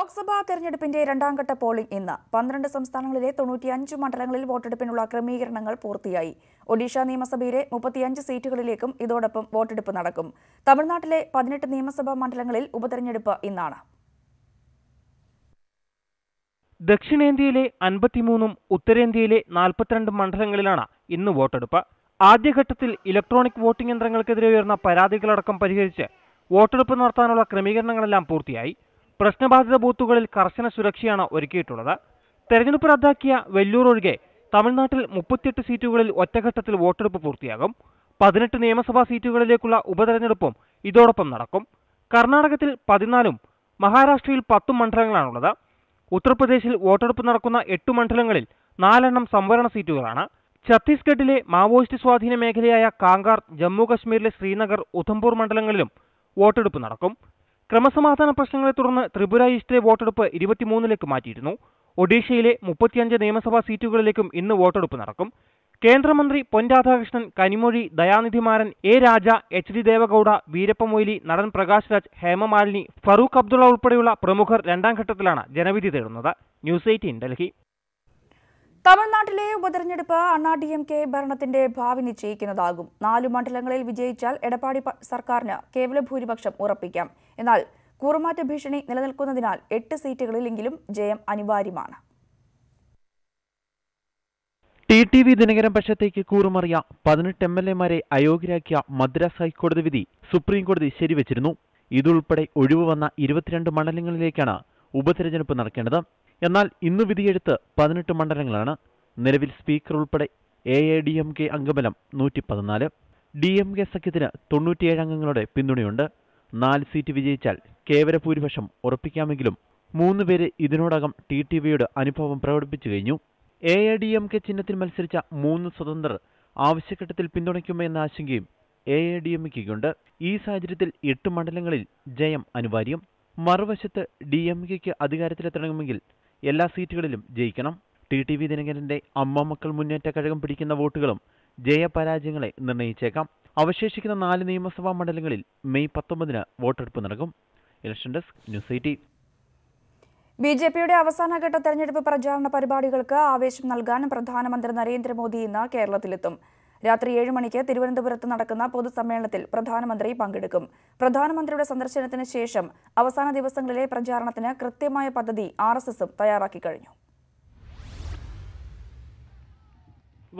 ലോക്സഭാ തെരഞ്ഞെടുപ്പിന്റെ രണ്ടാംഘട്ട പോളിംഗ് ഇന്ന് പന്ത്രണ്ട് സംസ്ഥാനങ്ങളിലെ തൊണ്ണൂറ്റിയഞ്ച് മണ്ഡലങ്ങളിൽ വോട്ടെടുപ്പിനുള്ള ക്രമീകരണങ്ങൾ പൂർത്തിയായി ഒഡീഷ നിയമസഭയിലെ മുപ്പത്തിയഞ്ച് സീറ്റുകളിലേക്കും ഇതോടൊപ്പം വോട്ടെടുപ്പ് നടക്കും തമിഴ്നാട്ടിലെ പതിനെട്ട് നിയമസഭാ മണ്ഡലങ്ങളിൽ ഉപതെരഞ്ഞെടുപ്പ് ഇന്നാണ് ദക്ഷിണേന്ത്യയിലെ അൻപത്തിമൂന്നും ഉത്തരേന്ത്യയിലെ നാൽപ്പത്തിരണ്ട് മണ്ഡലങ്ങളിലാണ് ഇന്ന് വോട്ടെടുപ്പ് ആദ്യഘട്ടത്തിൽ ഇലക്ട്രോണിക് വോട്ടിംഗ് യന്ത്രങ്ങൾക്കെതിരെ ഉയർന്ന പരാതികളടക്കം പരിഹരിച്ച് വോട്ടെടുപ്പ് നടത്താനുള്ള ക്രമീകരണങ്ങളെല്ലാം പൂർത്തിയായി പ്രശ്നബാധിത ബൂത്തുകളിൽ കർശന സുരക്ഷയാണ് ഒരുക്കിയിട്ടുള്ളത് തെരഞ്ഞെടുപ്പ് റദ്ദാക്കിയ വെല്ലൂർ ഒഴികെ തമിഴ്നാട്ടിൽ മുപ്പത്തിയെട്ട് സീറ്റുകളിൽ ഒറ്റഘട്ടത്തിൽ വോട്ടെടുപ്പ് പൂർത്തിയാകും പതിനെട്ട് നിയമസഭാ സീറ്റുകളിലേക്കുള്ള ഉപതെരഞ്ഞെടുപ്പും ഇതോടൊപ്പം നടക്കും കർണാടകത്തിൽ പതിനാലും മഹാരാഷ്ട്രയിൽ പത്തും മണ്ഡലങ്ങളാണുള്ളത് ഉത്തർപ്രദേശിൽ വോട്ടെടുപ്പ് നടക്കുന്ന എട്ട് മണ്ഡലങ്ങളിൽ നാലെണ്ണം സംവരണ സീറ്റുകളാണ് ഛത്തീസ്ഗഡിലെ മാവോയിസ്റ്റ് സ്വാധീന മേഖലയായ കാങ്കാർ ജമ്മു കശ്മീരിലെ ശ്രീനഗർ ഉധംപൂർ മണ്ഡലങ്ങളിലും വോട്ടെടുപ്പ് നടക്കും ക്രമസമാധാന പ്രശ്നങ്ങളെ തുടർന്ന് ത്രിപുര ഈസ്റ്റിലെ വോട്ടെടുപ്പ് ഇരുപത്തിമൂന്നിലേക്ക് മാറ്റിയിരുന്നു ഒഡീഷയിലെ മുപ്പത്തിയഞ്ച് നിയമസഭാ സീറ്റുകളിലേക്കും ഇന്ന് വോട്ടെടുപ്പ് നടക്കും കേന്ദ്രമന്ത്രി Radhakrishnan Kanimozhi Dayanidhi Maran A Raja H D Deve Gowda Veerappa Moily നടൻ പ്രകാശ് രാജ് ഹേമമാലിനി ഫറൂഖ് അബ്ദുള്ള ഉൾപ്പെടെയുള്ള പ്രമുഖർ രണ്ടാം ഘട്ടത്തിലാണ് ജനവിധി തേടുന്നത് ന്യൂസ് എയ്റ്റീൻ ഡൽഹി തമിഴ്നാട്ടിലെ ഉപതെരഞ്ഞെടുപ്പ് അണ്ണാ ഡി എം കെ ഭരണത്തിന്റെ ഭാവി നിശ്ചയിക്കുന്നതാകും നാലു മണ്ഡലങ്ങളിൽ വിജയിച്ചാൽ എടപ്പാടി സർക്കാരിന് കേവല ഭൂരിപക്ഷം ഉറപ്പിക്കാം എന്നാൽ കൂറുമാറ്റ ഭീഷണി നിലനിൽക്കുന്നതിനാൽ എട്ട് സീറ്റുകളിലെങ്കിലും ജയം അനിവാര്യമാണ് ടി ടി വി ദിനകരം പക്ഷത്തേക്ക് കൂറുമറിയ പതിനെട്ട് എം എൽ എമാരെ അയോഗ്യരാക്കിയ മദ്രാസ് ഹൈക്കോടതി വിധി സുപ്രീംകോടതി ശരിവച്ചിരുന്നു ഇതുൾപ്പെടെ ഒഴിവ് വന്ന ഇരുപത്തിരണ്ട് മണ്ഡലങ്ങളിലേക്കാണ് ഉപതെരഞ്ഞെടുപ്പ് നടക്കേണ്ടത് എന്നാൽ ഇന്ന് വിധിയെഴുത്ത് പതിനെട്ട് മണ്ഡലങ്ങളാണ് നിലവിൽ സ്പീക്കർ ഉൾപ്പെടെ A A D M K അംഗബലം നൂറ്റി പതിനാല് ഡി എം കെ സഖ്യത്തിന് തൊണ്ണൂറ്റിയേഴ് അംഗങ്ങളുടെ പിന്തുണയുണ്ട് നാല് സീറ്റ് വിജയിച്ചാൽ കേവല ഭൂരിപക്ഷം ഉറപ്പിക്കാമെങ്കിലും മൂന്ന് പേര് ഇതിനോടകം ടി ടി വിയുടെ അനുഭവം പ്രകടിപ്പിച്ചു കഴിഞ്ഞു A A D M K ചിഹ്നത്തിൽ മത്സരിച്ച മൂന്ന് സ്വതന്ത്രർ ആവശ്യഘട്ടത്തിൽ പിന്തുണയ്ക്കുമോ എന്ന ആശങ്കയും എ എ ഡി എം കെക്കുണ്ട് ഈ സാഹചര്യത്തിൽ എട്ട് മണ്ഡലങ്ങളിൽ ജയം അനിവാര്യം മറുവശത്ത് ഡി എം കെക്ക് അധികാരത്തിലെത്തണമെങ്കിൽ എല്ലാ സീറ്റുകളിലും ജയിക്കണം ടി ടി വി ദിനകരന്റെ അമ്മ മക്കൾ മുന്നേറ്റ കഴകം പിടിക്കുന്ന വോട്ടുകളും ജയപരാജയങ്ങളെ നിർണ്ണയിച്ചേക്കാം അവശേഷിക്കുന്ന നാല് നിയമസഭാ മണ്ഡലങ്ങളിൽ മെയ് പത്തൊമ്പതിന് വോട്ടെടുപ്പ് നടക്കും election desk news eighteen B J പിയുടെ അവസാനഘട്ട തെരഞ്ഞെടുപ്പ് പ്രചാരണ പരിപാടികൾക്ക് ആവേശം നൽകാൻ പ്രധാനമന്ത്രി നരേന്ദ്രമോദി ഇന്ന് കേരളത്തിലെത്തും രാത്രി ഏഴ് മണിക്ക് തിരുവനന്തപുരത്ത് നടക്കുന്ന പൊതുസമ്മേളനത്തിൽ പ്രധാനമന്ത്രി പങ്കെടുക്കും പ്രധാനമന്ത്രിയുടെ സന്ദർശനത്തിന് ശേഷം അവസാന ദിവസങ്ങളിലെ പ്രചാരണത്തിന് കൃത്യമായ പദ്ധതി ആർ എസ് എസും തയ്യാറാക്കി കഴിഞ്ഞു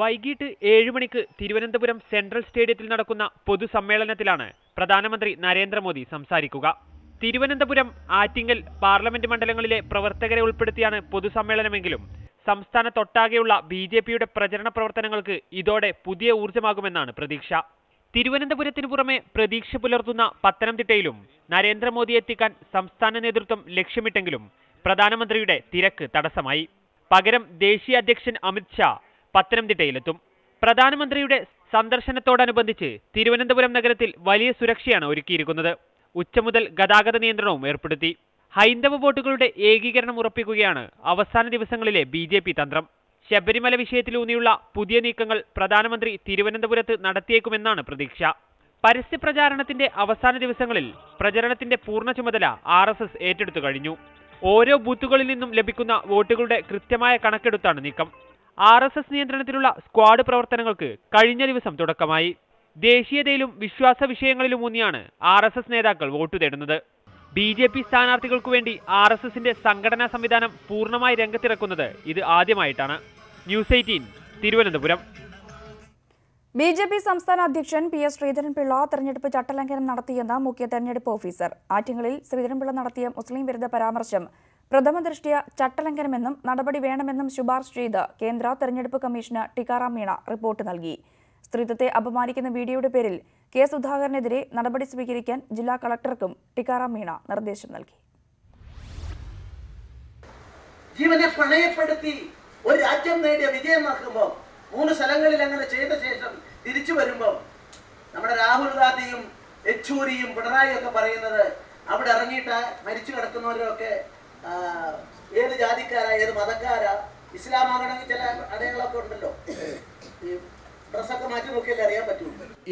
വൈകിട്ട് ഏഴ് മണിക്ക് തിരുവനന്തപുരം സെൻട്രൽ സ്റ്റേഡിയത്തിൽ നടക്കുന്ന പൊതുസമ്മേളനത്തിലാണ് പ്രധാനമന്ത്രി നരേന്ദ്രമോദി സംസാരിക്കുക തിരുവനന്തപുരം ആറ്റിങ്ങൽ പാർലമെന്റ് മണ്ഡലങ്ങളിലെ പ്രവർത്തകരെ ഉൾപ്പെടുത്തിയാണ് പൊതുസമ്മേളനമെങ്കിലും സംസ്ഥാനത്തൊട്ടാകെയുള്ള ബി ജെ പിയുടെ പ്രചരണ പ്രവർത്തനങ്ങൾക്ക് ഇതോടെ പുതിയ ഊർജ്ജമാകുമെന്നാണ് പ്രതീക്ഷ തിരുവനന്തപുരത്തിന് പുറമെ പ്രതീക്ഷ പുലർത്തുന്ന പത്തനംതിട്ടയിലും നരേന്ദ്രമോദി എത്തിക്കാൻ സംസ്ഥാന നേതൃത്വം ലക്ഷ്യമിട്ടെങ്കിലും പ്രധാനമന്ത്രിയുടെ തിരക്ക് തടസ്സമായി പകരം ദേശീയ അധ്യക്ഷൻ അമിത്ഷാ പത്തനംതിട്ടയിലെത്തും പ്രധാനമന്ത്രിയുടെ സന്ദർശനത്തോടനുബന്ധിച്ച് തിരുവനന്തപുരം നഗരത്തിൽ വലിയ സുരക്ഷയാണ് ഒരുക്കിയിരിക്കുന്നത് ഉച്ച മുതൽ ഗതാഗത നിയന്ത്രണവും ഏർപ്പെടുത്തി ഹൈന്ദവ വോട്ടുകളുടെ ഏകീകരണം ഉറപ്പിക്കുകയാണ് അവസാന ദിവസങ്ങളിലെ ബി ജെ പി തന്ത്രം ശബരിമല വിഷയത്തിലൂന്നിയുള്ള പുതിയ നീക്കങ്ങൾ പ്രധാനമന്ത്രി തിരുവനന്തപുരത്ത് നടത്തിയേക്കുമെന്നാണ് പ്രതീക്ഷ പരസ്യപ്രചാരണത്തിന്റെ അവസാന ദിവസങ്ങളിൽ പ്രചരണത്തിന്റെ പൂർണ്ണ ചുമതല ആർ എസ് എസ് ഏറ്റെടുത്തു കഴിഞ്ഞു ഓരോ ബൂത്തുകളിൽ നിന്നും ലഭിക്കുന്ന വോട്ടുകളുടെ കൃത്യമായ കണക്കെടുത്താണ് നീക്കം ആർ എസ് എസ് നിയന്ത്രണത്തിലുള്ള സ്ക്വാഡ് പ്രവർത്തനങ്ങൾക്ക് കഴിഞ്ഞ ദിവസം തുടക്കമായി ദേശീയതയിലും വിശ്വാസ വിഷയങ്ങളിലുമൂന്നിയാണ് ആർ എസ് എസ് നേതാക്കൾ വോട്ടു തേടുന്നത് ബി ജെ പി സ്ഥാനാർത്ഥികൾക്കു വേണ്ടി ആർ എസ് എസിന്റെ സംഘടനാ സംവിധാനം പൂർണ്ണമായി രംഗത്തിറക്കുന്നത് ഇത് ആദ്യമായിട്ടാണ് news eighteen Thiruvananthapuram B J P സംസ്ഥാന അധ്യക്ഷൻ പി എസ് ശ്രീധരൻപിള്ള തെരഞ്ഞെടുപ്പ് ചട്ടലംഘനം നടത്തിയെന്ന മുഖ്യ തെരഞ്ഞെടുപ്പ് ഓഫീസർ ആറ്റിങ്ങളിൽ ശ്രീധരൻപിള്ള നടത്തിയ മുസ്ലിം വിരുദ്ധ പരാമർശം പ്രഥമ ദൃഷ്ടിയ ചട്ടലംഘനമെന്നും നടപടി വേണമെന്നും ശുപാർശ ചെയ്ത് കേന്ദ്ര തെരഞ്ഞെടുപ്പ് കമ്മീഷന് ടിക്കാറാം മീണ റിപ്പോർട്ട് നൽകി സ്ത്രീത്വത്തെ അപമാനിക്കുന്ന വീഡിയോയുടെ പേരിൽ കെ സുധാകരനെതിരെ നടപടി സ്വീകരിക്കാൻ ജില്ലാ കളക്ടർക്കും ടിക്കാറാം മീണ നിർദ്ദേശം നൽകി ജീവനെ പ്രണയപ്പെടുത്തി ഒരു രാജ്യം നേടിയ വിജയമാക്കുമ്പോൾ മൂന്ന് സ്ഥലങ്ങളിൽ അങ്ങനെ ചെയ്ത ശേഷം തിരിച്ചു വരുമ്പോൾ നമ്മുടെ രാഹുൽ ഗാന്ധിയും യെച്ചൂരിയും പിണറായി ഒക്കെ പറയുന്നത് അവിടെ ഇറങ്ങിയിട്ട് മരിച്ചു കിടക്കുന്നവരൊക്കെ ഏത് ജാതിക്കാരാ ഏത് മതക്കാരാ ഇസ്ലാമാകണമെങ്കിൽ ചില അടയാളമൊക്കെ ഉണ്ടല്ലോ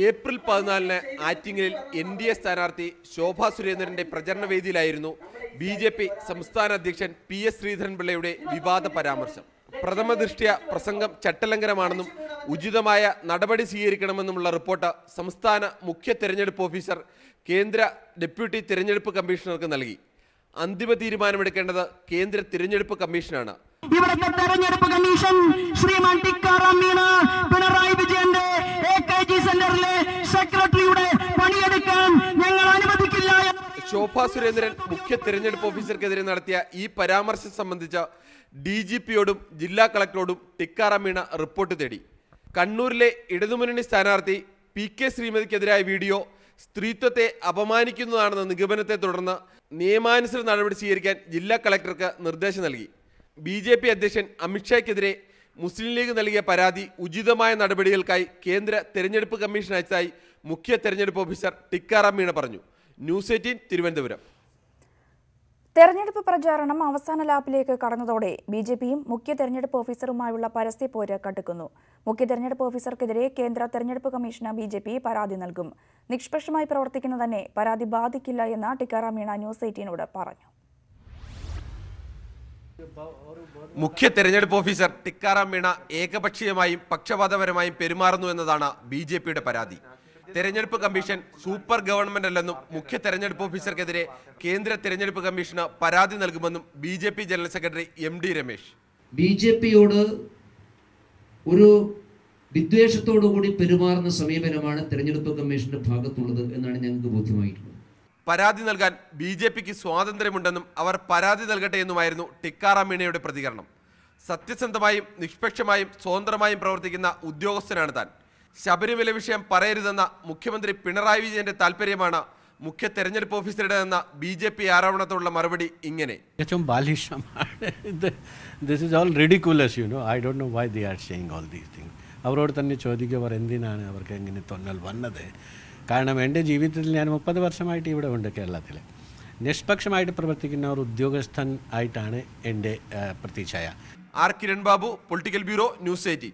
ഏപ്രിൽ പതിനാലിന് ആറ്റിങ്ങലിൽ എൻ ഡി എ സ്ഥാനാർത്ഥി ശോഭാ സുരേന്ദ്രന്റെ പ്രചരണ വേദിയിലായിരുന്നു ബി ജെ പി സംസ്ഥാന അധ്യക്ഷൻ പി എസ് ശ്രീധരൻപിള്ളയുടെ വിവാദ പരാമർശം പ്രഥമ ദൃഷ്ടിയ പ്രസംഗം ചട്ടലംഘനമാണെന്നും ഉചിതമായ നടപടി സ്വീകരിക്കണമെന്നുമുള്ള റിപ്പോർട്ട് സംസ്ഥാന മുഖ്യ തെരഞ്ഞെടുപ്പ് ഓഫീസർ കേന്ദ്ര ഡെപ്യൂട്ടി തെരഞ്ഞെടുപ്പ് കമ്മീഷണർക്ക് നൽകി അന്തിമ തീരുമാനമെടുക്കേണ്ടത് കേന്ദ്ര തിരഞ്ഞെടുപ്പ് കമ്മീഷനാണ് ഇവിടുത്തെ തെരഞ്ഞെടുപ്പ് കമ്മീഷൻ ശ്രീമാൻ ടിക്കാറാം മീണ പിണറായി വിജയന്റെ എ കെ ജി സെന്ററിലെ സെക്രട്ടറിയുടെ പണിയെടുക്കാൻ ഞങ്ങൾ അനുവദിക്കില്ല ശോഭാ സുരേന്ദ്രൻ മുഖ്യ തെരഞ്ഞെടുപ്പ് ഓഫീസർക്കെതിരെ നടത്തിയ ഈ പരാമർശം സംബന്ധിച്ച ഡി ജി പിയോടും ജില്ലാ കളക്ടറോടും ടിക്കാറാം മീണ റിപ്പോർട്ട് തേടി കണ്ണൂരിലെ ഇടതുമുന്നണി സ്ഥാനാർത്ഥി പി കെ ശ്രീമതിക്കെതിരായ വീഡിയോ സ്ത്രീത്വത്തെ അപമാനിക്കുന്നതാണെന്ന നിഗമനത്തെ തുടർന്ന് നിയമാനുസൃത നടപടി സ്വീകരിക്കാൻ ജില്ലാ കളക്ടർക്ക് നിർദ്ദേശം നൽകി ബി ജെ പി അധ്യക്ഷൻ അമിത്ഷായ്ക്കെതിരെ മുസ്ലിം ലീഗ് നൽകിയ പരാതി ഉചിതമായ നടപടികൾക്കായി കേന്ദ്ര തെരഞ്ഞെടുപ്പ് കമ്മീഷൻ അയച്ചതായി മുഖ്യ തെരഞ്ഞെടുപ്പ് ഓഫീസർ ടിക്കാറാം മീണ പറഞ്ഞു ന്യൂസ് എയ്റ്റീൻ തിരുവനന്തപുരം തെരഞ്ഞെടുപ്പ് പ്രചാരണം അവസാന ലാപ്പിലേക്ക് കടന്നതോടെ ബി ജെ പിയും മുഖ്യ തെരഞ്ഞെടുപ്പ് ഓഫീസറുമായുള്ള പരസ്യ പോര് കടുക്കുന്നു മുഖ്യ തെരഞ്ഞെടുപ്പ് ഓഫീസർക്കെതിരെ കേന്ദ്ര തെരഞ്ഞെടുപ്പ് കമ്മീഷന് ബി ജെ പി പരാതി നൽകും നിഷ്പക്ഷമായി പ്രവർത്തിക്കുന്ന തന്നെ പരാതി ബാധിക്കില്ല എന്ന് ടിക്കാറാം മീണ ന്യൂസ് എയ്റ്റീനോട് പറഞ്ഞു മുഖ്യ തെരഞ്ഞെടുപ്പ് ഓഫീസർ ടിക്കാറാം മീണ ഏകപക്ഷീയമായും പക്ഷപാതപരമായും പെരുമാറുന്നു എന്നതാണ് ബി ജെ പിയുടെ പരാതി തെരഞ്ഞെടുപ്പ് കമ്മീഷൻ സൂപ്പർ ഗവൺമെന്റ് അല്ലെന്നും മുഖ്യ തെരഞ്ഞെടുപ്പ് ഓഫീസർക്കെതിരെ കേന്ദ്ര തെരഞ്ഞെടുപ്പ് കമ്മീഷന് പരാതി നൽകുമെന്നും B J P general secretary M D Ramesh B J പിയോട് ഒരു വിദ്വേഷത്തോടു കൂടി പെരുമാറുന്ന സമീപനമാണ് തെരഞ്ഞെടുപ്പ് കമ്മീഷന്റെ ഭാഗത്തുള്ളത് എന്നാണ് ഞങ്ങൾക്ക് ബോധ്യമായിട്ടുള്ളത് പരാതി നൽകാൻ ബി ജെ പിക്ക് സ്വാതന്ത്ര്യമുണ്ടെന്നും അവർ പരാതി നൽകട്ടെ എന്നുമായിരുന്നു ടിക്കാറാം മീണയുടെ പ്രതികരണം സത്യസന്ധമായും നിഷ്പക്ഷമായും സ്വതന്ത്രമായും പ്രവർത്തിക്കുന്ന ഉദ്യോഗസ്ഥനാണ് താൻ ശബരിമല വിഷയം പറയരുതെന്ന മുഖ്യമന്ത്രി പിണറായി വിജയന്റെ താല്പര്യമാണ് മുഖ്യ തെരഞ്ഞെടുപ്പ് ഓഫീസറുടെതെന്ന ബി ജെ പി ആരോപണത്തോടുള്ള മറുപടി ഇങ്ങനെ അവരോട് തന്നെ ചോദിക്കുക അവർ എന്തിനാണ് അവർക്ക് എങ്ങനെ തൊന്നൽ വന്നത് കാരണം എൻ്റെ ജീവിതത്തിൽ ഞാൻ മുപ്പത് വർഷമായിട്ട് ഇവിടെ ഉണ്ട് കേരളത്തിൽ നിഷ്പക്ഷമായിട്ട് പ്രവർത്തിക്കുന്ന ഒരു ഉദ്യോഗസ്ഥൻ ആയിട്ടാണ് എൻ്റെ പ്രതീക്ഷയ R Kiran Babu political bureau news eighteen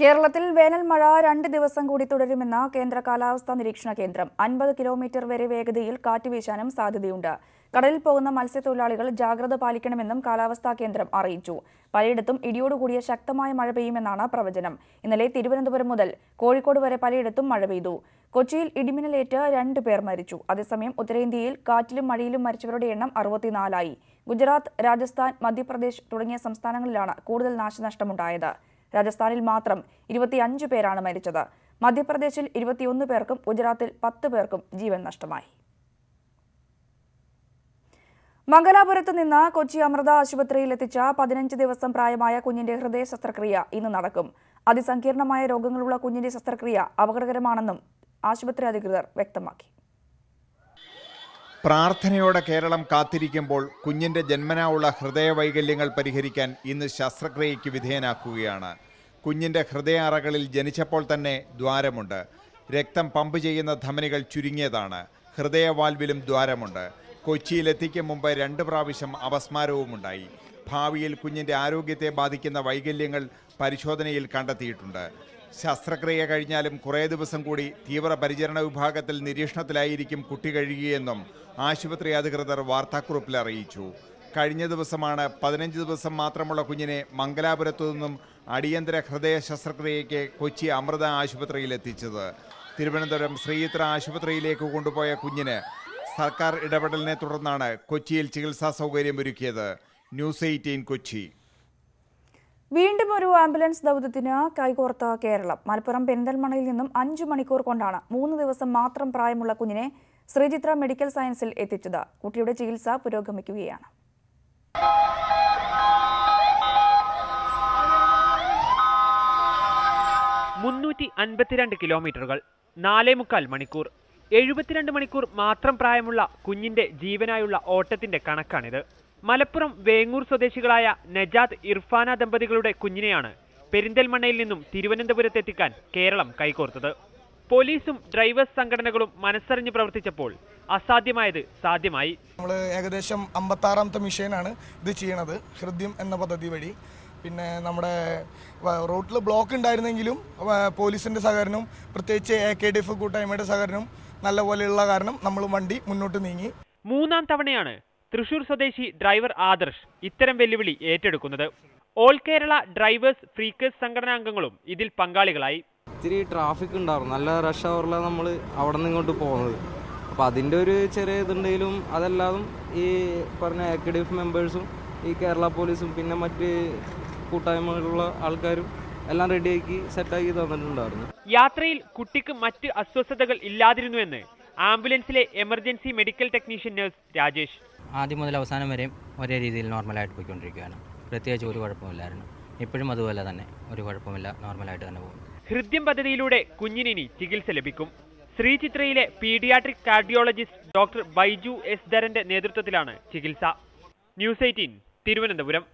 കേരളത്തിൽ വേനൽ മഴ രണ്ട് ദിവസം കൂടി തുടരുമെന്ന കേന്ദ്ര കാലാവസ്ഥാ നിരീക്ഷണ കേന്ദ്രം അൻപത് കിലോമീറ്റർ വരെ വേഗതയിൽ കാറ്റ് വീശാനും സാധ്യതയുണ്ട് കടലിൽ പോകുന്ന മത്സ്യത്തൊഴിലാളികൾ ജാഗ്രത പാലിക്കണമെന്നും കാലാവസ്ഥാ കേന്ദ്രം അറിയിച്ചു പലയിടത്തും ഇടിയോടുകൂടിയ ശക്തമായ മഴ പെയ്യുമെന്നാണ് പ്രവചനം ഇന്നലെ തിരുവനന്തപുരം മുതൽ കോഴിക്കോട് വരെ പലയിടത്തും മഴ പെയ്തു കൊച്ചിയിൽ ഇടിമിന്നലേറ്റ് രണ്ടു പേർ മരിച്ചു അതേസമയം ഉത്തരേന്ത്യയിൽ കാറ്റിലും മഴയിലും മരിച്ചവരുടെ എണ്ണം അറുപത്തിനാലായി ഗുജറാത്ത് രാജസ്ഥാൻ മധ്യപ്രദേശ് തുടങ്ങിയ സംസ്ഥാനങ്ങളിലാണ് കൂടുതൽ നാശനഷ്ടമുണ്ടായത് രാജസ്ഥാനിൽ മാത്രം ഇരുപത്തിയഞ്ച് പേരാണ് മരിച്ചത് മധ്യപ്രദേശിൽ ഇരുപത്തിയൊന്ന് പേർക്കും ഗുജറാത്തിൽ പത്ത് പേർക്കും ജീവൻ നഷ്ടമായി മംഗലാപുരത്ത് നിന്ന് കൊച്ചി അമൃത ആശുപത്രിയിൽ എത്തിച്ച പതിനഞ്ച് ദിവസം പ്രായമായ കുഞ്ഞിന്റെ ഹൃദയ ശസ്ത്രക്രിയ ഇന്ന് നടക്കും അതിസങ്കീർണമായ രോഗങ്ങളുള്ള കുഞ്ഞിന്റെ ശസ്ത്രക്രിയ അപകടകരമാണെന്നും ആശുപത്രി അധികൃതർ വ്യക്തമാക്കി പ്രാർത്ഥനയോടെ കേരളം കാത്തിരിക്കുമ്പോൾ കുഞ്ഞിന്റെ ജന്മനാ ഉള്ള ഹൃദയവൈകല്യങ്ങൾ പരിഹരിക്കാൻ ഇന്ന് ശസ്ത്രക്രിയയ്ക്ക് വിധേയനാക്കുകയാണ് കുഞ്ഞിന്റെ ഹൃദയ അറകളിൽ ജനിച്ചപ്പോൾ തന്നെ ദ്വാരമുണ്ട് രക്തം പമ്പ് ചെയ്യുന്ന ധമനികൾ ചുരുങ്ങിയതാണ് ഹൃദയവാൽവിലും ദ്വാരമുണ്ട് കൊച്ചിയിലെത്തിക്കും മുമ്പ് രണ്ട് പ്രാവശ്യം അപസ്മാരവുമുണ്ടായി ഭാവിയിൽ കുഞ്ഞിന്റെ ആരോഗ്യത്തെ ബാധിക്കുന്ന വൈകല്യങ്ങൾ പരിശോധനയിൽ കണ്ടെത്തിയിട്ടുണ്ട് ശസ്ത്രക്രിയ കഴിഞ്ഞാലും കുറേ ദിവസം കൂടി തീവ്രപരിചരണ വിഭാഗത്തിൽ നിരീക്ഷണത്തിലായിരിക്കും കുട്ടി കഴിയുകയെന്നും ആശുപത്രി അധികൃതർ വാർത്താക്കുറിപ്പിൽ അറിയിച്ചു കഴിഞ്ഞ ദിവസമാണ് പതിനഞ്ച് ദിവസം മാത്രമുള്ള കുഞ്ഞിനെ മംഗലാപുരത്തു നിന്നും അടിയന്തര ഹൃദയ ശസ്ത്രക്രിയയ്ക്ക് കൊച്ചി അമൃത ആശുപത്രിയിൽ എത്തിച്ചത് തിരുവനന്തപുരം ശ്രീയിത്ര ആശുപത്രിയിലേക്ക് കൊണ്ടുപോയ കുഞ്ഞിന് സർക്കാർ ഇടപെടലിനെ തുടർന്നാണ് കൊച്ചിയിൽ ചികിത്സാ ഒരുക്കിയത് ന്യൂസ് എയ്റ്റീൻ കൊച്ചി വീണ്ടും ഒരു ആംബുലൻസ് ദൗത്യത്തിന് കൈകോർത്ത കേരളം മലപ്പുറം പെരിന്തൽമണയിൽ നിന്നും അഞ്ചു മണിക്കൂർ കൊണ്ടാണ് മൂന്ന് ദിവസം മാത്രം പ്രായമുള്ള കുഞ്ഞിനെ ശ്രീചിത്ര മെഡിക്കൽ സയൻസിൽ എത്തിച്ചത് കുട്ടിയുടെ ചികിത്സ പുരോഗമിക്കുകയാണ് മുന്നൂറ്റി അൻപത്തിരണ്ട് കിലോമീറ്ററുകൾ നാലേ മുക്കാൽ മണിക്കൂർ എഴുപത്തിരണ്ട് മണിക്കൂർ മാത്രം പ്രായമുള്ള കുഞ്ഞിന്റെ ജീവനായുള്ള ഓട്ടത്തിന്റെ കണക്കാണിത് മലപ്പുറം വേങ്ങൂർ സ്വദേശികളായ നജാദ് ഇർഫാന ദമ്പതികളുടെ കുഞ്ഞിനെയാണ് പെരിന്തൽമണ്ണയിൽ നിന്നും തിരുവനന്തപുരത്തെത്തിക്കാൻ കേരളം കൈകോർത്തത് പോലീസും ഡ്രൈവേഴ്സ് സംഘടനകളും മനസ്സറിഞ്ഞ് പ്രവർത്തിച്ചപ്പോൾ അസാധ്യമായത് സാധ്യമായി നമ്മൾ ഏകദേശം അമ്പത്താറാമത്തെ മിഷനാണ് ഇത് ചെയ്യണത് ഹൃദ്യം എന്ന പദ്ധതി വഴി പിന്നെ നമ്മുടെ റോട്ടിൽ ബ്ലോക്ക് ഉണ്ടായിരുന്നെങ്കിലും പോലീസിന്റെ സഹകരണവും പ്രത്യേകിച്ച് എ കെ ഡി എഫ് കൂട്ടായ്മയുടെ സഹകരണവും പോലെയുള്ള കാരണം നമ്മൾ വണ്ടി മുന്നോട്ട് നീങ്ങി മൂന്നാം തവണയാണ് തൃശൂർ സ്വദേശി ഡ്രൈവർ ആദർശ് ഇത്തരം വെല്ലുവിളി ഏറ്റെടുക്കുന്നത് ഓൾ കേരള ഡ്രൈവേഴ്സ് ഫ്രീക്കേഴ്സ് സംഘടനാംഗങ്ങളും ഇതിൽ പങ്കാളികളായി ഇത്തിരി ട്രാഫിക് ഉണ്ടാവും നല്ല റഷ് അവറിലാണ് നമ്മൾ അവിടെ നിന്ന് ഇങ്ങോട്ട് പോകുന്നത് അപ്പോൾ അതിൻ്റെ ഒരു ചെറിയ ഇതുണ്ടെങ്കിലും അതല്ലാതും ഈ പറഞ്ഞ അക്കഡമിക് മെമ്പേഴ്സും ഈ കേരള പോലീസും പിന്നെ മറ്റ് കൂട്ടായ്മകളുള്ള ആൾക്കാരും എല്ലാം റെഡിയാക്കി സെറ്റാക്കി തന്നിട്ടുണ്ടായിരുന്നു യാത്രയിൽ കുട്ടിക്ക് മറ്റ് അസ്വസ്ഥതകൾ ഇല്ലാതിരുന്നുവെന്ന് ആംബുലൻസിലെ emergency medical technician nurse Rajesh ആദ്യം മുതൽ അവസാനം വരെയും ഒരേ രീതിയിൽ നോർമലായിട്ട് പോയിക്കൊണ്ടിരിക്കുകയാണ് പ്രത്യേകിച്ച് ഒരു കുഴപ്പമില്ലായിരുന്നു ഇപ്പോഴും അതുപോലെ തന്നെ ഒരു കുഴപ്പമില്ല നോർമലായിട്ട് തന്നെ പോകും ഹൃദ്യം പദ്ധതിയിലൂടെ കുഞ്ഞിനി ചികിത്സ ലഭിക്കും ശ്രീചിത്രയിലെ paediatric cardiologist doctor Baiju S ധരന്റെ നേതൃത്വത്തിലാണ് ചികിത്സ ന്യൂസ് എയ്റ്റീൻ തിരുവനന്തപുരം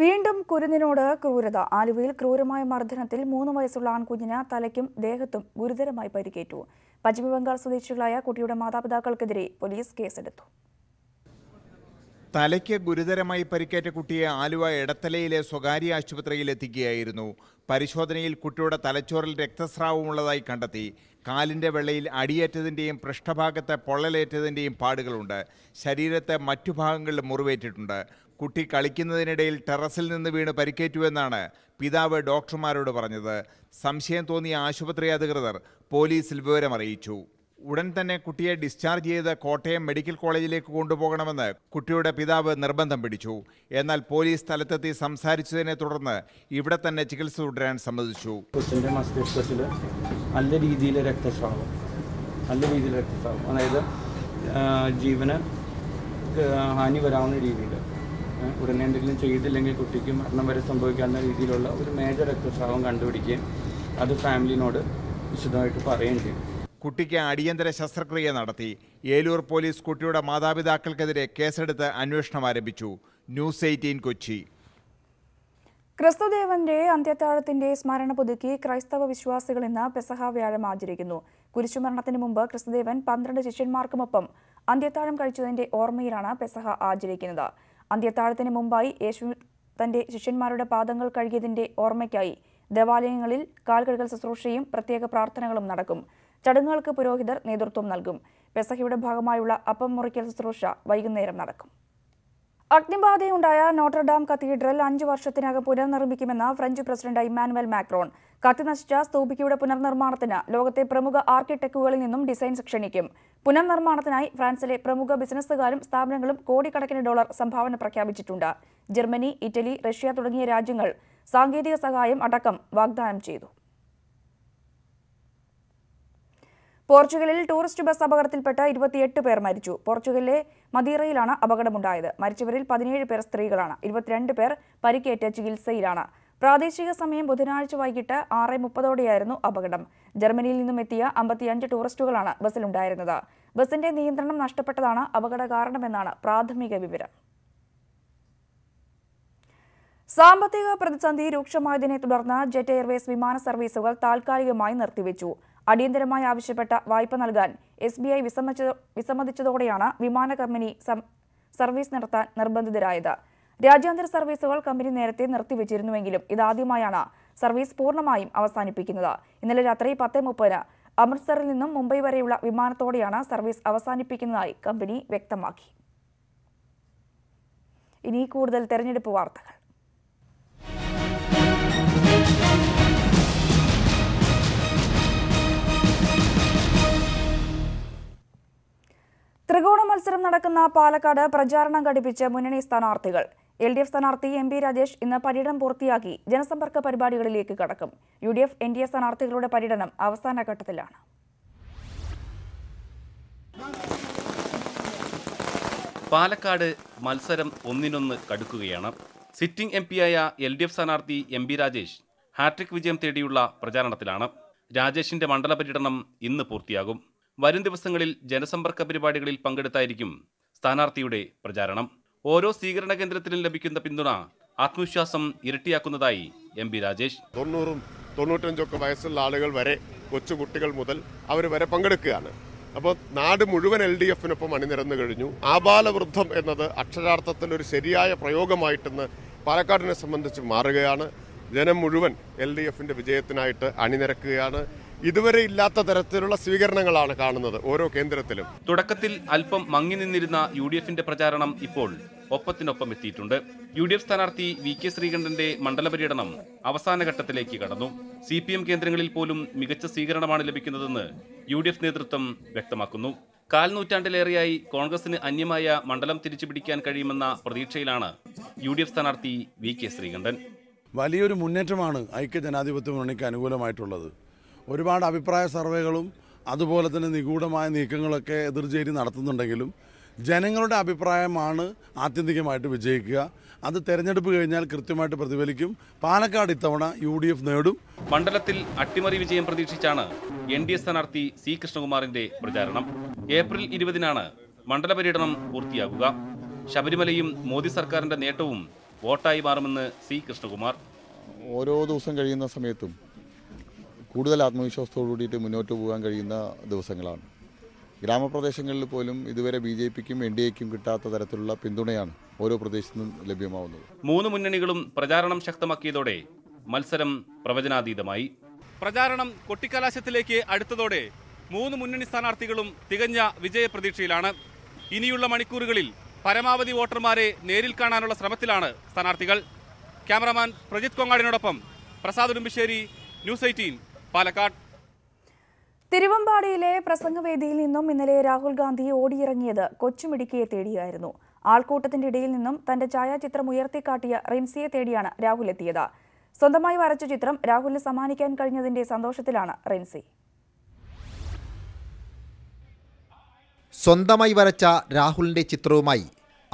വീണ്ടും കുരുന്നിനോട് ക്രൂരത ആലുവയിൽ ക്രൂരമായ മർദ്ദനത്തിൽ മൂന്ന് വയസ്സുള്ള ആൺകുഞ്ഞിന് തലയ്ക്കും ദേഹത്തും ഗുരുതരമായി പരിക്കേറ്റു പശ്ചിമബംഗാൾ സ്വദേശികളായ കുട്ടിയുടെ മാതാപിതാക്കൾക്കെതിരെ പോലീസ് കേസെടുത്തു തലയ്ക്ക് ഗുരുതരമായി പരിക്കേറ്റ കുട്ടിയെ ആലുവ എടത്തലയിലെ സ്വകാര്യ ആശുപത്രിയിൽ എത്തിക്കുകയായിരുന്നു പരിശോധനയിൽ കുട്ടിയുടെ തലച്ചോറിൽ രക്തസ്രാവമുള്ളതായി കണ്ടെത്തി കാലിൻ്റെ വെള്ളയിൽ അടിയേറ്റതിൻ്റെയും പൃഷ്ഠഭാഗത്തെ പൊള്ളലേറ്റതിൻ്റെയും പാടുകളുണ്ട് ശരീരത്തെ മറ്റു ഭാഗങ്ങളിൽ മുറിവേറ്റിട്ടുണ്ട് കുട്ടി കളിക്കുന്നതിനിടയിൽ ടെറസിൽ നിന്ന് വീണ് പരിക്കേറ്റുവെന്നാണ് പിതാവ് ഡോക്ടർമാരോട് പറഞ്ഞത് സംശയം തോന്നിയ ആശുപത്രി അധികൃതർ പോലീസിൽ വിവരമറിയിച്ചു ഉടൻ തന്നെ കുട്ടിയെ ഡിസ്ചാർജ് ചെയ്ത് കോട്ടയം മെഡിക്കൽ കോളേജിലേക്ക് കൊണ്ടുപോകണമെന്ന് കുട്ടിയുടെ പിതാവ് നിർബന്ധം പിടിച്ചു എന്നാൽ പോലീസ് സ്ഥലത്തെത്തി സംസാരിച്ചതിനെ തുടർന്ന് ഇവിടെ തന്നെ ചികിത്സ തുടരാൻ സമ്മതിച്ചു മസ്തിഷ്കത്തിൽ നല്ല രീതിയിൽ രക്തസ്രാവം നല്ല രീതിയിൽ രക്തസ്രാവം അതായത് ജീവന് ഹാനി വരാവുന്ന രീതിയിൽ ഉടനെ എന്തെങ്കിലും ചെയ്തില്ലെങ്കിൽ കുട്ടിക്ക് മരണം വരെ സംഭവിക്കാവുന്ന രീതിയിലുള്ള ഒരു മേജർ രക്തസ്രാവം കണ്ടുപിടിക്കുകയും അത് ഫാമിലിനോട് വിശദമായിട്ട് പറയുകയും ചെയ്യും കുട്ടിക്ക് അടിയന്തര ശസ്ത്രക്രിയ നടത്തി ഏലൂർ പോലീസ് കുട്ടിയുടെ മാതാപിതാക്കൾക്കെതിരെ കേസെടുത്ത് അന്വേഷണം ആരംഭിച്ചു ന്യൂസ് എയ്റ്റീൻ കൊച്ചി ക്രിസ്തുദേവന്റെ അന്ത്യത്താഴത്തിന്റെ സ്മരണ പുതുക്കി ക്രൈസ്തവ വിശ്വാസികൾ ഇന്ന് പെസഹ വ്യാഴം ആചരിക്കുന്നു കുരിശുമരണത്തിന് മുമ്പ് ക്രിസ്തുദേവൻ പന്ത്രണ്ട് ശിഷ്യന്മാർക്കുമൊപ്പം അന്ത്യത്താഴം കഴിച്ചതിന്റെ ഓർമ്മയിലാണ് പെസഹ ആചരിക്കുന്നത് അന്ത്യത്താഴത്തിന് മുമ്പായി യേശു തന്റെ ശിഷ്യന്മാരുടെ പാദങ്ങൾ കഴുകിയതിന്റെ ഓർമ്മയ്ക്കായി ദേവാലയങ്ങളിൽ കാൽകഴുകൽ ശുശ്രൂഷയും പ്രത്യേക പ്രാർത്ഥനകളും നടക്കും ചടങ്ങുകൾക്ക് പുരോഹിതർ നേതൃത്വം നൽകും പെസഹയുടെ ഭാഗമായുള്ള അപ്പം മുറിക്കൽ ശുശ്രൂഷ വൈകുന്നേരം നടക്കും അഗ്നിബാധയുണ്ടായ നോട്ടർഡാം കത്തീഡ്രൽ അഞ്ചു വർഷത്തിനകം പുനർനിർമ്മിക്കുമെന്ന് ഫ്രഞ്ച് പ്രസിഡന്റ് ഇമ്മാനുവൽ മാക്രോൺ നശിച്ച സ്തൂപിക്കയുടെ പുനർനിർമ്മാണത്തിന് ലോകത്തെ പ്രമുഖ ആർക്കിടെക്റ്റുകളിൽ നിന്നും ഡിസൈൻ ക്ഷണിക്കും പുനർനിർമ്മാണത്തിനായി ഫ്രാൻസിലെ പ്രമുഖ ബിസിനസ്സുകാരും സ്ഥാപനങ്ങളും കോടിക്കണക്കിന് ഡോളർ സംഭാവന പ്രഖ്യാപിച്ചിട്ടുണ്ട് ജർമ്മനി ഇറ്റലി റഷ്യ തുടങ്ങിയ രാജ്യങ്ങൾ സാങ്കേതിക സഹായം അടക്കം വാഗ്ദാനം ചെയ്തു പോർച്ചുഗലിൽ ടൂറിസ്റ്റ് ബസ് അപകടത്തിൽപ്പെട്ട ഇരുപത്തിയെട്ട് പേർ മരിച്ചു പോർച്ചുഗലിലെ മദീറയിലാണ് അപകടമുണ്ടായത് മരിച്ചവരിൽ പതിനേഴ് പേർ സ്ത്രീകളാണ് ഇരുപത്തിരണ്ട് പേർ പരിക്കേറ്റ് ചികിത്സയിലാണ് പ്രാദേശിക സമയം ബുധനാഴ്ച വൈകിട്ട് ആറ് മുപ്പതോടെയായിരുന്നു അപകടം ജർമ്മനിയിൽ നിന്നും എത്തിയ അമ്പത്തിയഞ്ച് ടൂറിസ്റ്റുകളാണ് ബസ്സിലുണ്ടായിരുന്നത് ബസിന്റെ നിയന്ത്രണം നഷ്ടപ്പെട്ടതാണ് അപകട കാരണമെന്നാണ് പ്രാഥമിക വിവരം സാമ്പത്തിക പ്രതിസന്ധി രൂക്ഷമായതിനെ തുടർന്ന് ജെറ്റ് എയർവേസ് വിമാന സർവീസുകൾ താൽക്കാലികമായി നിർത്തിവെച്ചു അടിയന്തരമായി ആവശ്യപ്പെട്ട വായ്പ നൽകാൻ എസ് ബി ഐ വിസമ്മതിച്ചതോടെയാണ് വിമാന കമ്പനി സർവീസ് നടത്താൻ നിർബന്ധിതരായത് രാജ്യാന്തര സർവീസുകൾ കമ്പനി നേരത്തെ നിർത്തിവച്ചിരുന്നുവെങ്കിലും ഇതാദ്യമായാണ് സർവീസ് പൂർണ്ണമായും അവസാനിപ്പിക്കുന്നത് ഇന്നലെ രാത്രി പത്ത് മുപ്പതിന് അമൃത്സറിൽ നിന്നും മുംബൈ വരെയുള്ള വിമാനത്തോടെയാണ് സർവീസ് അവസാനിപ്പിക്കുന്നതായി കമ്പനി വ്യക്തമാക്കി ഇനി കൂടുതൽ തെരഞ്ഞെടുപ്പ് വാർത്തകൾ ത്രികോണ മത്സരം നടക്കുന്ന പാലക്കാട് പ്രചാരണം ഘടിപ്പിച്ച് മുന്നണി സ്ഥാനാർത്ഥികൾ എൽ ഡി എഫ് സ്ഥാനാർത്ഥി എം പി രാജേഷ് ഇന്ന് പര്യടനം പൂർത്തിയാക്കി ജനസമ്പർക്ക പരിപാടികളിലേക്ക് കടക്കും U D F N D A സ്ഥാനാർത്ഥികളുടെ പര്യടനം അവസാന ഘട്ടത്തിലാണ് പാലക്കാട് മത്സരം ഒന്നിനൊന്ന് കടുക്കുകയാണ് സിറ്റിംഗ് എം പിയായ എൽ ഡി എഫ് സ്ഥാനാർത്ഥി എം പി രാജേഷ് ഹാട്രിക് വിജയം തേടിയുള്ള പ്രചാരണത്തിലാണ് രാജേഷിന്റെ മണ്ഡല പര്യടനം ഇന്ന് പൂർത്തിയാകും വരും ദിവസങ്ങളിൽ ജനസമ്പർക്ക പരിപാടികളിൽ പങ്കെടുത്തായിരിക്കും സ്ഥാനാർത്ഥിയുടെ പ്രചാരണം ഓരോ സ്വീകരണ കേന്ദ്രത്തിലും ലഭിക്കുന്ന പിന്തുണ ആത്മവിശ്വാസം ഇരട്ടിയാക്കുന്നതായി എം പി രാജേഷ് തൊണ്ണൂറും തൊണ്ണൂറ്റഞ്ചൊക്കെ വയസ്സുള്ള ആളുകൾ വരെ കൊച്ചുകുട്ടികൾ മുതൽ അവർ വരെ പങ്കെടുക്കുകയാണ് അപ്പോൾ നാട് മുഴുവൻ എൽ ഡി എഫിനൊപ്പം അണിനിരന്നു കഴിഞ്ഞു ആബാലവൃദ്ധം എന്നത് അക്ഷരാർത്ഥത്തിൽ ഒരു ശരിയായ പ്രയോഗമായിട്ടെന്ന് പാലക്കാടിനെ സംബന്ധിച്ച് മാറുകയാണ് ജനം മുഴുവൻ എൽ ഡി എഫിൻ്റെ വിജയത്തിനായിട്ട് അണിനിരക്കുകയാണ് ഇതുവരെ ഇല്ലാത്ത തരത്തിലുള്ള സ്വീകരണങ്ങളാണ് കാണുന്നത് ഓരോ കേന്ദ്രത്തിലും തുടക്കത്തിൽ അല്പം മങ്ങി നിന്നിരുന്ന യു ഡി എഫിന്റെ പ്രചാരണം ഇപ്പോൾ ഒപ്പത്തിനൊപ്പം എത്തിയിട്ടുണ്ട് യു ഡി എഫ് സ്ഥാനാർത്ഥി വി കെ ശ്രീകണ്ഠന്റെ മണ്ഡല പര്യടനം അവസാന ഘട്ടത്തിലേക്ക് കടന്നു സി പി എം കേന്ദ്രങ്ങളിൽ പോലും മികച്ച സ്വീകരണമാണ് ലഭിക്കുന്നതെന്ന് യു ഡി എഫ് നേതൃത്വം വ്യക്തമാക്കുന്നു കാൽനൂറ്റാണ്ടിലേറെയായി കോൺഗ്രസിന് അന്യമായ മണ്ഡലം തിരിച്ചുപിടിക്കാൻ കഴിയുമെന്ന പ്രതീക്ഷയിലാണ് യു ഡി എഫ് സ്ഥാനാർത്ഥി വി കെ ശ്രീകണ്ഠൻ വലിയൊരു മുന്നേറ്റമാണ് ഐക്യ ജനാധിപത്യ മുന്നണിക്ക് അനുകൂലമായിട്ടുള്ളത് ഒരുപാട് അഭിപ്രായ സർവേകളും അതുപോലെ തന്നെ നിഗൂഢമായ നീക്കങ്ങളൊക്കെ എതിർചേരി നടത്തുന്നുണ്ടെങ്കിലും ജനങ്ങളുടെ അഭിപ്രായമാണ് ആത്യന്തികമായിട്ട് വിജയിക്കുക അത് തെരഞ്ഞെടുപ്പ് കഴിഞ്ഞാൽ കൃത്യമായിട്ട് പ്രതിഫലിക്കും പാലക്കാട് ഇത്തവണ യു ഡി എഫ് നേടും മണ്ഡലത്തിൽ അട്ടിമറി വിജയം പ്രതീക്ഷിച്ചാണ് എൻ ഡി എ സ്ഥാനാർത്ഥി സി കൃഷ്ണകുമാറിന്റെ പ്രചാരണം ഏപ്രിൽ ഇരുപതിനാണ് മണ്ഡല പര്യടനം പൂർത്തിയാകുക ശബരിമലയും മോദി സർക്കാരിന്റെ നേട്ടവും വോട്ടായി മാറുമെന്ന് സി കൃഷ്ണകുമാർ ഓരോ ദിവസം കഴിയുന്ന സമയത്തും കൂടുതൽ ആത്മവിശ്വാസത്തോടു കൂടിയിട്ട് മുന്നോട്ട് പോകാൻ കഴിയുന്ന ദിവസങ്ങളാണ് ഗ്രാമപ്രദേശങ്ങളിൽ പോലും ഇതുവരെ ബി ജെ പിക്കും എൻ ഡി എക്കും കിട്ടാത്ത തരത്തിലുള്ള പിന്തുണയാണ് ഓരോ പ്രദേശത്തു നിന്നും ലഭ്യമാവുന്നത് മൂന്ന് മുന്നണികളും പ്രചാരണം ശക്തമാക്കിയതോടെ മത്സരം പ്രവചനാതീതമായി പ്രചാരണം കൊട്ടിക്കലാശത്തിലേക്ക് അടുത്തതോടെ മൂന്ന് മുന്നണി സ്ഥാനാർത്ഥികളും തികഞ്ഞ വിജയപ്രതീക്ഷയിലാണ് ഇനിയുള്ള മണിക്കൂറുകളിൽ പരമാവധി വോട്ടർമാരെ നേരിൽ കാണാനുള്ള ശ്രമത്തിലാണ് സ്ഥാനാർത്ഥികൾ ക്യാമറമാൻ പ്രജിത് കൊങ്ങാടിനോടൊപ്പം പ്രസാദ് ഉടുമ്പിശ്ശേരി ന്യൂസ് എയ്റ്റീൻ പാലക്കാട് തിരുവമ്പാടിയിലെ പ്രസംഗവേദിയിൽ നിന്നും ഇന്നലെ രാഹുൽ ഗാന്ധി ഓടിയിറങ്ങിയത് കൊച്ചുമിടുക്കിയെ തേടിയായിരുന്നു ആൾക്കൂട്ടത്തിന്റെ ഇടയിൽ നിന്നും തന്റെ ഛായാചിത്രം ഉയർത്തിക്കാട്ടിയ റിൻസിയെ തേടിയാണ് രാഹുൽ എത്തിയത് സ്വന്തമായി വരച്ച ചിത്രം രാഹുലിന് സമ്മാനിക്കാൻ കഴിഞ്ഞതിന്റെ സന്തോഷത്തിലാണ് റിൻസി സ്വന്തമായി വരച്ച രാഹുലിന്റെ ചിത്രവുമായി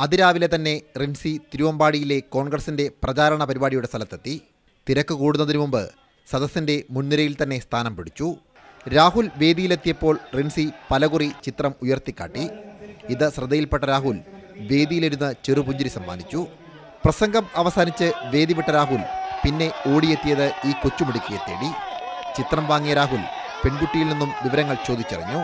അതിരാവിലെ തന്നെ റിൻസി തിരുവമ്പാടിയിലെ കോൺഗ്രസിന്റെ പ്രചാരണ പരിപാടിയുടെ സ്ഥലത്തെത്തി തിരക്ക് കൂടുന്നതിന് മുമ്പ് സദസ്സിന്റെ മുൻനിരയിൽ തന്നെ സ്ഥാനം പിടിച്ചു രാഹുൽ വേദിയിലെത്തിയപ്പോൾ റിൻസി പലകുറി ചിത്രം ഉയർത്തിക്കാട്ടി ഇത് ശ്രദ്ധയിൽപ്പെട്ട രാഹുൽ വേദിയിലിരുന്ന് ചെറുപുഞ്ചിരി സമ്മാനിച്ചു പ്രസംഗം അവസാനിച്ച് വേദി വിട്ട രാഹുൽ പിന്നെ ഓടിയെത്തിയത് ഈ കൊച്ചുമിടുക്കിയെ തേടി ചിത്രം വാങ്ങിയ രാഹുൽ പെൺകുട്ടിയിൽ നിന്നും വിവരങ്ങൾ ചോദിച്ചറിഞ്ഞു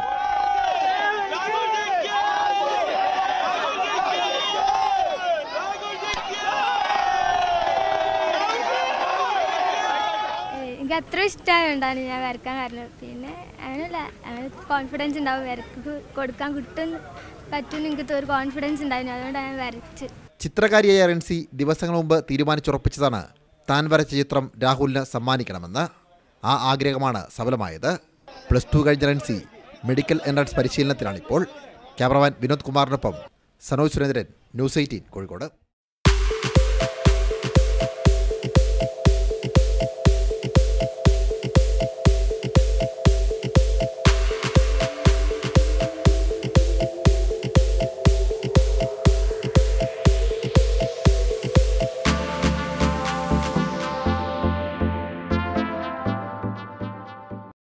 എനിക്ക് അത്ര ഇഷ്ടമായതുകൊണ്ടാണ് ഞാൻ വരക്കാൻ കാരണം പിന്നെ അങ്ങനല്ല അങ്ങനെ കോൺഫിഡൻസ് ഉണ്ടാവും വരക്ക് കൊടുക്കാൻ കിട്ടും പറ്റും എനിക്ക് ഒരു കോൺഫിഡൻസ് ഉണ്ടായിരുന്നു അതുകൊണ്ടാണ് ഞാൻ വരച്ച് ചിത്രകാരിയായ റൻസി ദിവസങ്ങൾ മുമ്പ് തീരുമാനിച്ചുറപ്പിച്ചതാണ് താൻ വരച്ച ചിത്രം രാഹുലിന് സമ്മാനിക്കണമെന്ന് ആ ആഗ്രഹമാണ് സഫലമായത് പ്ലസ് ടു കഴിഞ്ഞ റൻസി മെഡിക്കൽ എൻട്രൻസ് പരിശീലനത്തിലാണിപ്പോൾ ക്യാമറമാൻ വിനോദ് കുമാറിനൊപ്പം സനോജ് സുരേന്ദ്രൻ ന്യൂസ് എയ്റ്റീൻ കോഴിക്കോട്